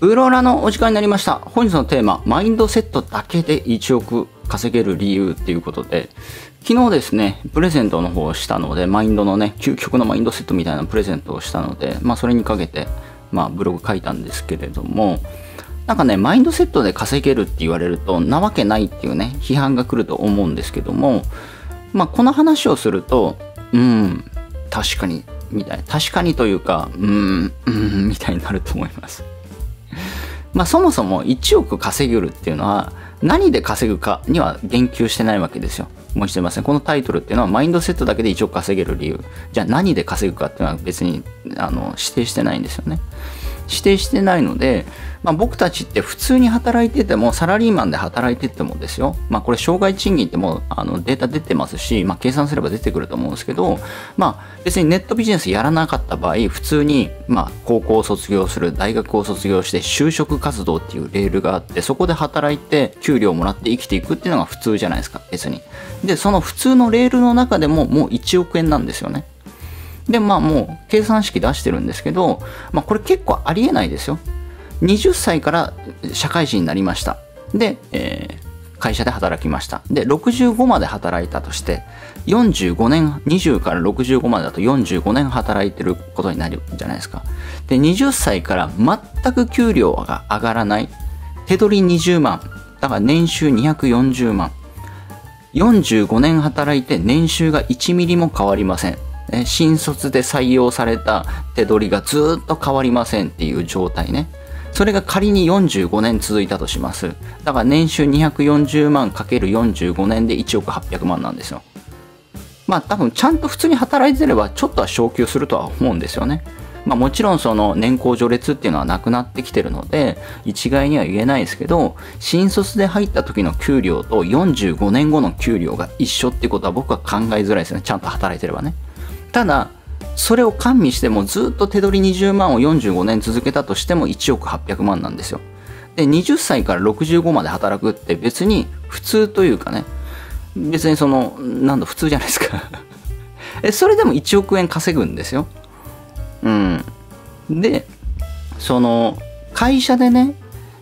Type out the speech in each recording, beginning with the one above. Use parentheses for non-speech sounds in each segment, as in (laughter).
ウーローラのお時間になりました。本日のテーマ、マインドセットだけで1億稼げる理由っていうことで、昨日ですね、プレゼントの方をしたので、マインドのね、究極のマインドセットみたいなプレゼントをしたので、まあそれにかけて、まあブログ書いたんですけれども、なんかね、マインドセットで稼げるって言われると、なわけないっていうね、批判が来ると思うんですけども、まあこの話をすると、うん、確かに、みたいな、確かにというか、うん、うん、みたいになると思います。まあ、そもそも1億稼ぐるっていうのは何で稼ぐかには言及してないわけですよ。もう一ません。このタイトルっていうのはマインドセットだけで1億稼げる理由。じゃあ何で稼ぐかっていうのは別にあの指定してないんですよね。指定してないので、まあ、僕たちって普通に働いててもサラリーマンで働いててもですよ、まあ、これ障害賃金ってもうあのデータ出てますし、まあ、計算すれば出てくると思うんですけど、まあ、別にネットビジネスやらなかった場合普通にま高校を卒業する大学を卒業して就職活動っていうレールがあってそこで働いて給料もらって生きていくっていうのが普通じゃないですか別にでその普通のレールの中でももう1億円なんですよねで、まあもう計算式出してるんですけど、まあこれ結構ありえないですよ。20歳から社会人になりました。で、えー、会社で働きました。で、65まで働いたとして、45年、20から65までだと45年働いてることになるじゃないですか。で、20歳から全く給料が上がらない。手取り20万。だから年収240万。45年働いて年収が1ミリも変わりません。ね、新卒で採用された手取りがずっと変わりませんっていう状態ね。それが仮に45年続いたとします。だから年収240万 ×45 年で1億800万なんですよ。まあ多分ちゃんと普通に働いてればちょっとは昇給するとは思うんですよね。まあもちろんその年功序列っていうのはなくなってきてるので一概には言えないですけど新卒で入った時の給料と45年後の給料が一緒ってことは僕は考えづらいですね。ちゃんと働いてればね。ただそれを加味してもずっと手取り20万を45年続けたとしても1億800万なんですよで20歳から65まで働くって別に普通というかね別にそのなんだ普通じゃないですか (laughs) それでも1億円稼ぐんですようんでその会社でね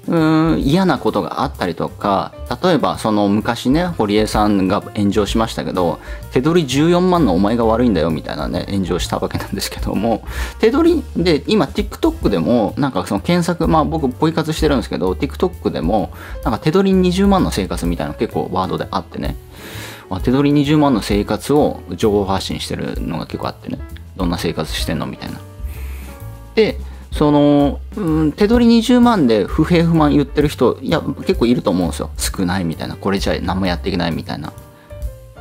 うん嫌なことがあったりとか例えばその昔ね堀江さんが炎上しましたけど手取り14万のお前が悪いんだよみたいなね炎上したわけなんですけども手取りで今 TikTok でもなんかその検索まあ僕ポイ活してるんですけど TikTok でもなんか手取り20万の生活みたいな結構ワードであってね手取り20万の生活を情報発信してるのが結構あってねどんな生活してんのみたいなでその、うん、手取り20万で不平不満言ってる人、いや、結構いると思うんですよ。少ないみたいな。これじゃ何もやっていけないみたいな。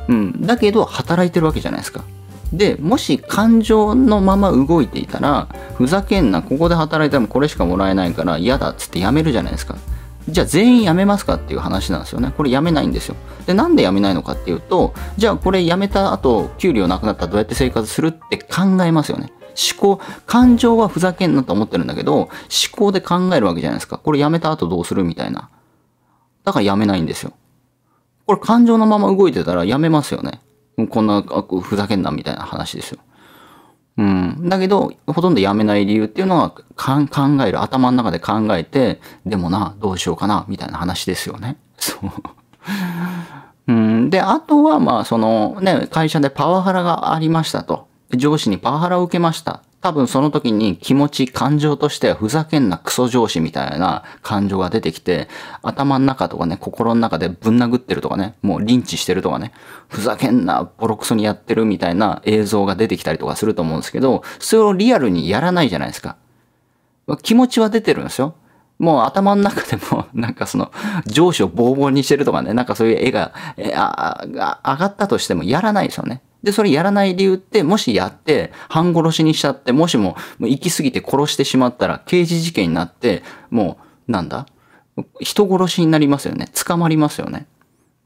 うん。だけど、働いてるわけじゃないですか。で、もし感情のまま動いていたら、ふざけんな、ここで働いてもこれしかもらえないから嫌だっつって辞めるじゃないですか。じゃあ全員辞めますかっていう話なんですよね。これ辞めないんですよ。で、なんで辞めないのかっていうと、じゃあこれ辞めた後、給料なくなったらどうやって生活するって考えますよね。思考、感情はふざけんなと思ってるんだけど、思考で考えるわけじゃないですか。これやめた後どうするみたいな。だからやめないんですよ。これ感情のまま動いてたらやめますよね。こんなふざけんなみたいな話ですよ。うん。だけど、ほとんどやめない理由っていうのは、考える。頭の中で考えて、でもな、どうしようかな、みたいな話ですよね。そう。うん、で、あとは、まあ、そのね、会社でパワハラがありましたと。上司にパワハラを受けました。多分その時に気持ち、感情としてはふざけんなクソ上司みたいな感情が出てきて、頭の中とかね、心の中でぶん殴ってるとかね、もうリンチしてるとかね、ふざけんな、ボロクソにやってるみたいな映像が出てきたりとかすると思うんですけど、それをリアルにやらないじゃないですか。気持ちは出てるんですよ。もう頭の中でも、(laughs) なんかその、上司をボーボーにしてるとかね、なんかそういう絵が、えあ、上がったとしてもやらないですよね。で、それやらない理由って、もしやって、半殺しにしちゃって、もしも、行き過ぎて殺してしまったら、刑事事件になって、もう、なんだ人殺しになりますよね。捕まりますよね。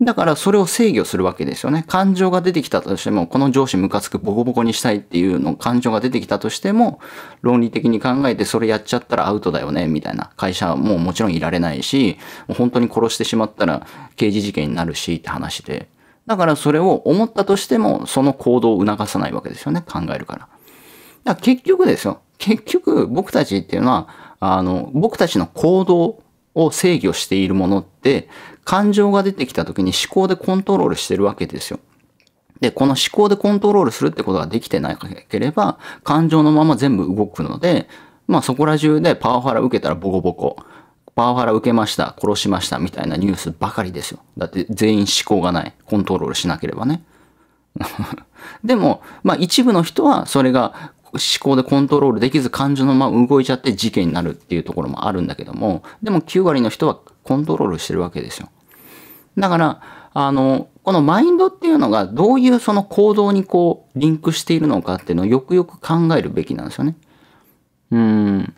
だからそれを制御するわけですよね。感情が出てきたとしても、この上司ムカつくボコボコにしたいっていうの、感情が出てきたとしても、論理的に考えてそれやっちゃったらアウトだよね、みたいな会社はもうもちろんいられないし、もう本当に殺してしまったら刑事事件になるしって話で。だからそれを思ったとしても、その行動を促さないわけですよね。考えるから。だから結局ですよ。結局僕たちっていうのは、あの、僕たちの行動を制御しているものって、感情が出てきた時に思考でコントロールしてるわけですよ。で、この思考でコントロールするってことができてないければ、感情のまま全部動くので、まあそこら中でパワハラ受けたらボコボコ。パワハラ受けました、殺しましたみたいなニュースばかりですよ。だって全員思考がない。コントロールしなければね。(laughs) でも、まあ一部の人はそれが思考でコントロールできず感情のまま動いちゃって事件になるっていうところもあるんだけども、でも9割の人はコントロールしてるわけですよ。だから、あの、このマインドっていうのがどういうその行動にこうリンクしているのかっていうのをよくよく考えるべきなんですよね。うん。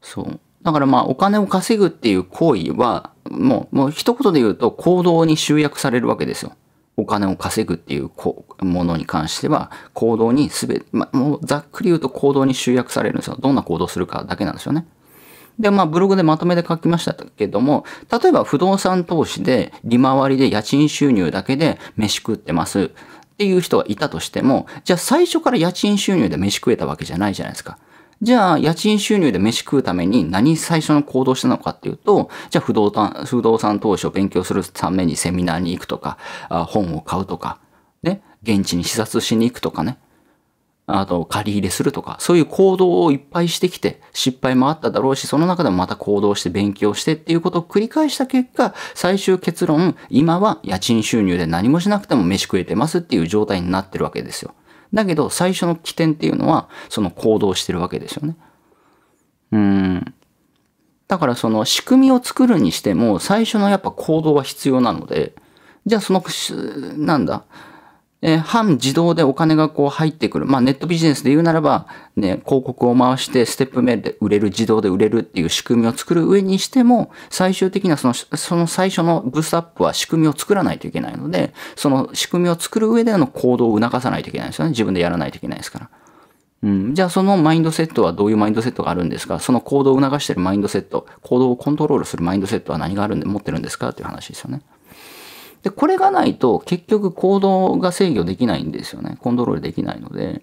そう。だからまあお金を稼ぐっていう行為は、もう、もう一言で言うと行動に集約されるわけですよ。お金を稼ぐっていうものに関しては、行動にすべて、まあ、もうざっくり言うと行動に集約されるんですよ。どんな行動するかだけなんですよね。で、まあ、ブログでまとめで書きましたけども、例えば不動産投資で利回りで家賃収入だけで飯食ってます。っていう人がいたとしても、じゃあ最初から家賃収入で飯食えたわけじゃないじゃないですか。じゃあ、家賃収入で飯食うために何最初の行動したのかっていうと、じゃあ不動産、不動産投資を勉強するためにセミナーに行くとか、あ本を買うとか、ね、現地に視察しに行くとかね、あと借り入れするとか、そういう行動をいっぱいしてきて、失敗もあっただろうし、その中でもまた行動して勉強してっていうことを繰り返した結果、最終結論、今は家賃収入で何もしなくても飯食えてますっていう状態になってるわけですよ。だけど最初の起点っていうのはその行動してるわけですよね。うん。だからその仕組みを作るにしても最初のやっぱ行動は必要なので、じゃあその、なんだ、えー、半自動でお金がこう入ってくる。まあネットビジネスで言うならば、ね、広告を回してステップメールで売れる、自動で売れるっていう仕組みを作る上にしても、最終的なその、その最初のブースアップは仕組みを作らないといけないので、その仕組みを作る上での行動を促さないといけないんですよね。自分でやらないといけないですから。うん、じゃあそのマインドセットはどういうマインドセットがあるんですかその行動を促してるマインドセット、行動をコントロールするマインドセットは何があるんで持ってるんですかっていう話ですよね。で、これがないと結局行動が制御できないんですよね。コントロールできないので。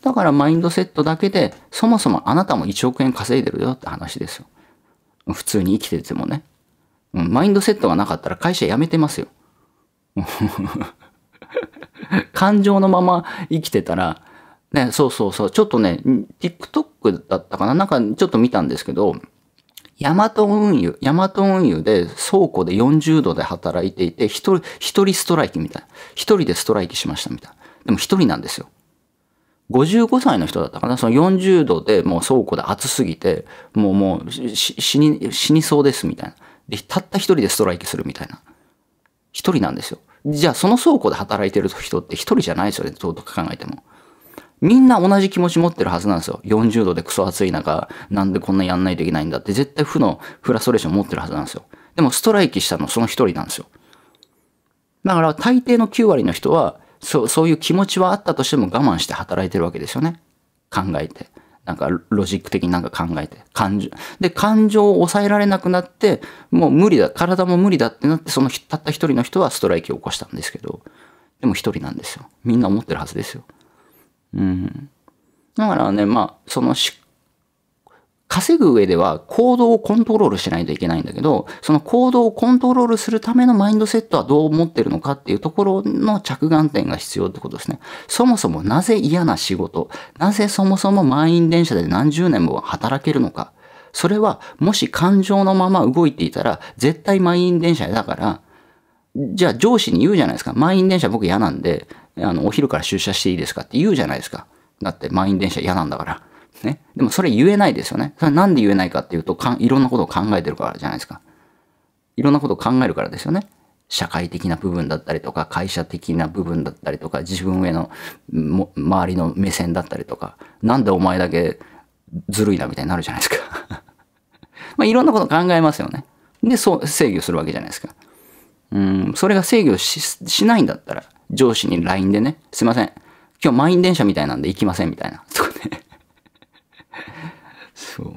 だからマインドセットだけで、そもそもあなたも1億円稼いでるよって話ですよ。普通に生きててもね。うん、マインドセットがなかったら会社辞めてますよ。(laughs) 感情のまま生きてたら、ね、そうそうそう、ちょっとね、TikTok だったかななんかちょっと見たんですけど、ヤマト運輸、ヤマト運輸で倉庫で40度で働いていて、一人、一人ストライキみたいな。一人でストライキしましたみたいな。でも一人なんですよ。55歳の人だったかなその40度でもう倉庫で暑すぎて、もうもう死に、死にそうですみたいな。で、たった一人でストライキするみたいな。一人なんですよ。じゃあその倉庫で働いてる人って一人じゃないですよね、どう考えても。みんな同じ気持ち持ってるはずなんですよ。40度でクソ暑い中、なんでこんなやんないといけないんだって、絶対負のフラストレーション持ってるはずなんですよ。でもストライキしたのその一人なんですよ。だから大抵の9割の人は、そう、そういう気持ちはあったとしても我慢して働いてるわけですよね。考えて。なんかロジック的になんか考えて。感情。で、感情を抑えられなくなって、もう無理だ、体も無理だってなって、そのたった一人の人はストライキを起こしたんですけど、でも一人なんですよ。みんな思ってるはずですよ。うん。だからね、まあ、その稼ぐ上では行動をコントロールしないといけないんだけど、その行動をコントロールするためのマインドセットはどう思ってるのかっていうところの着眼点が必要ってことですね。そもそもなぜ嫌な仕事、なぜそもそも満員電車で何十年も働けるのか。それはもし感情のまま動いていたら絶対満員電車だから、じゃあ上司に言うじゃないですか。満員電車僕嫌なんで、あの、お昼から出社していいですかって言うじゃないですか。だって満員電車嫌なんだから。ね。でもそれ言えないですよね。それなんで言えないかっていうとかん、いろんなことを考えてるからじゃないですか。いろんなことを考えるからですよね。社会的な部分だったりとか、会社的な部分だったりとか、自分への周りの目線だったりとか、なんでお前だけずるいなみたいになるじゃないですか。(laughs) まあ、いろんなこと考えますよね。で、そう、制御するわけじゃないですか。うん、それが制御しないんだったら、上司に LINE でね、すいません。今日満員電車みたいなんで行きませんみたいな。そ (laughs) うね。そう。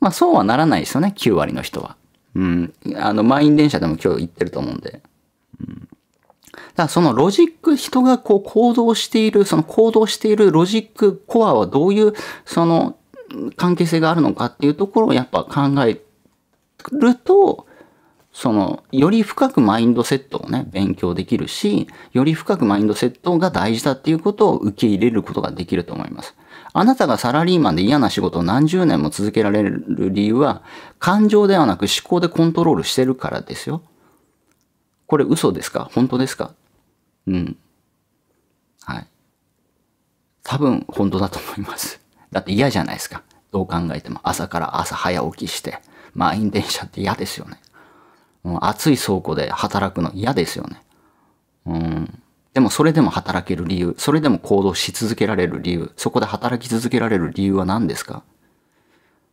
まあそうはならないですよね、9割の人は。うん。あの、満員電車でも今日行ってると思うんで。うん。だからそのロジック、人がこう行動している、その行動しているロジック、コアはどういう、その関係性があるのかっていうところをやっぱ考えると、その、より深くマインドセットをね、勉強できるし、より深くマインドセットが大事だっていうことを受け入れることができると思います。あなたがサラリーマンで嫌な仕事を何十年も続けられる理由は、感情ではなく思考でコントロールしてるからですよ。これ嘘ですか本当ですかうん。はい。多分本当だと思います。だって嫌じゃないですか。どう考えても朝から朝早起きして、満員電車って嫌ですよね。うん、暑い倉庫で働くの嫌ですよね。うん。でもそれでも働ける理由、それでも行動し続けられる理由、そこで働き続けられる理由は何ですか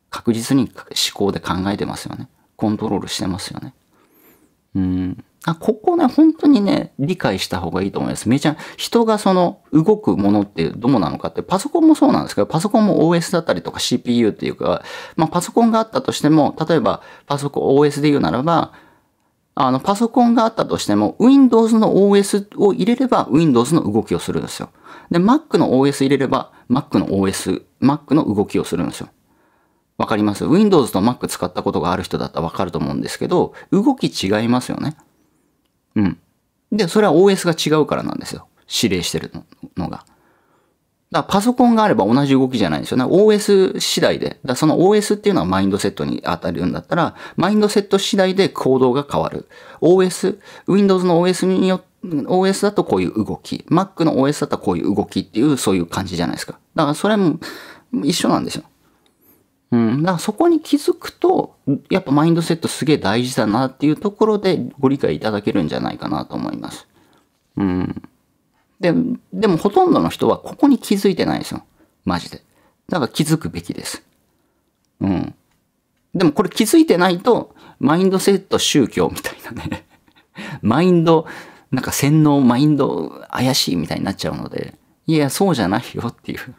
確実に思考で考えてますよね。コントロールしてますよね。うん。あ、ここね、本当にね、理解した方がいいと思います。めちゃ、人がその動くものってどうなのかって、パソコンもそうなんですけど、パソコンも OS だったりとか CPU っていうか、まあパソコンがあったとしても、例えばパソコン OS で言うならば、あの、パソコンがあったとしても、Windows の OS を入れれば Windows の動きをするんですよ。で、Mac の OS 入れれば Mac の OS、Mac の動きをするんですよ。わかります ?Windows と Mac 使ったことがある人だったらわかると思うんですけど、動き違いますよね。うん。で、それは OS が違うからなんですよ。指令してるのが。だパソコンがあれば同じ動きじゃないんですよね。OS 次第で。だその OS っていうのはマインドセットに当たるんだったら、マインドセット次第で行動が変わる。OS、Windows の OS によって、OS だとこういう動き。Mac の OS だとこういう動きっていう、そういう感じじゃないですか。だからそれも一緒なんですよ。うん。だからそこに気づくと、やっぱマインドセットすげえ大事だなっていうところでご理解いただけるんじゃないかなと思います。うん。で、でもほとんどの人はここに気づいてないですよ。マジで。だから気づくべきです。うん。でもこれ気づいてないと、マインドセット宗教みたいなね。(laughs) マインド、なんか洗脳、マインド怪しいみたいになっちゃうので、いや、そうじゃないよっていう (laughs)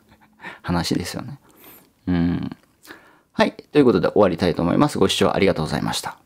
話ですよね。うん。はい。ということで終わりたいと思います。ご視聴ありがとうございました。